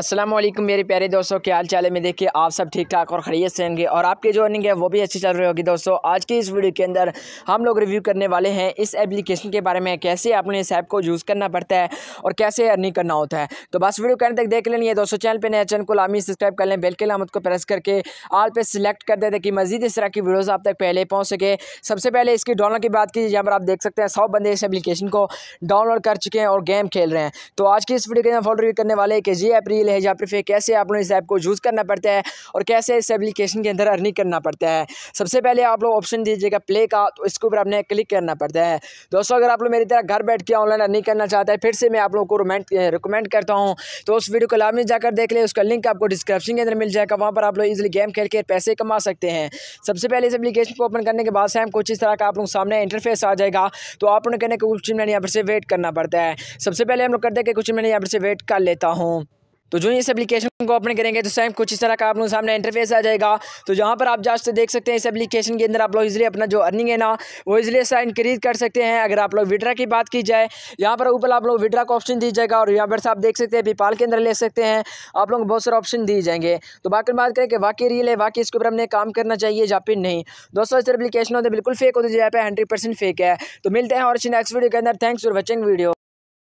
असलम मेरे प्यारे दोस्तों क्या हाल चाल है मैं देखिए आप सब ठीक ठाक और खरीद से होंगे और आपकी जो अर्निंग है वो भी अच्छी चल रही होगी दोस्तों आज की इस वीडियो के अंदर हम लोग रिव्यू करने वाले हैं इस एप्लीकेशन के बारे में कैसे आपने इस ऐप को यूज़ करना पड़ता है और कैसे अर्निंग करना होता है तो बस वीडियो करने तक देख लेनी है दोस्तों चैनल पर नया चैनल को लामी सब्सक्राइब कर लें बेल के लामत को प्रेस करके आल पर सिलेक्ट कर दें ताकि मजीद इस तरह की वीडियोज़ आप तक पहले पहुँच सके सबसे पहले इसकी डाउनलोड की बात की जहाँ पर आप देख सकते हैं सौ बंदे इस एप्लीकेशन को डाउनलोड कर चुके हैं और गेम खेल रहे हैं तो आज की इस वीडियो के अंदर फॉलो रिव्यू करने वाले कि जी अप्रील है या फिर कैसे आप लोग इस ऐप को यूज़ करना पड़ता है और कैसे इस एप्लीकेशन के अंदर अर्निंग करना पड़ता है सबसे पहले आप लोग ऑप्शन दीजिएगा प्ले का तो इसके ऊपर आपने क्लिक करना पड़ता है दोस्तों अगर आप लोग मेरी तरह घर बैठ के ऑनलाइन अर्निंग करना चाहते हैं फिर से मैं आप लोगों को रोमेंट रिकमेंड करता हूँ तो उस वीडियो को लाभ जाकर देख लें उसका लिंक आपको डिस्क्रिप्शन के अंदर मिल जाएगा वहाँ पर आप लोग इजिली गेम खेल के पैसे कमा सकते हैं सबसे पहले इस एप्लीकेशन को ओपन करने के बाद सैम कुछ इस तरह का आप लोग सामने इंटरफेस आ जाएगा तो आप लोग कहने के कुछ मैंने यहाँ पर से वेट करना पड़ता है सबसे पहले हम लोग करते हैं कि कुछ मैंने यहाँ पर से वेट कर लेता हूँ तो जो इस एप्लीकेशन को ओपन करेंगे तो सेम कुछ इस तरह का आप लोगों सामने इंटरफेस आ जाएगा तो यहाँ पर आप जाते देख सकते हैं इस एप्लीकेशन के अंदर आप लोग इजली अपना जो अर्निंग है ना वो इज़िली ऐसा इंक्रीज कर सकते हैं अगर आप लोग विड्रा की बात की जाए यहाँ पर ऊपर आप लोग विड्रा का ऑप्शन दी जाएगा और यहाँ पर आप देख सकते हैं पीपाल के अंदर ले सकते हैं आप लोग बहुत सारे ऑप्शन दिए जाएंगे तो बाकी बात करें कि वाकई रियल है वाकई इसके ऊपर हमने काम करना चाहिए या फिर नहीं दोस्तों इस एप्लीकेशन होते बिल्कुल फेक होते जहाँ पे हंड्रेड फेक है तो मिलते हैं और नेक्स्ट वीडियो के अंदर थैंक्स फॉर वॉचिंग वीडियो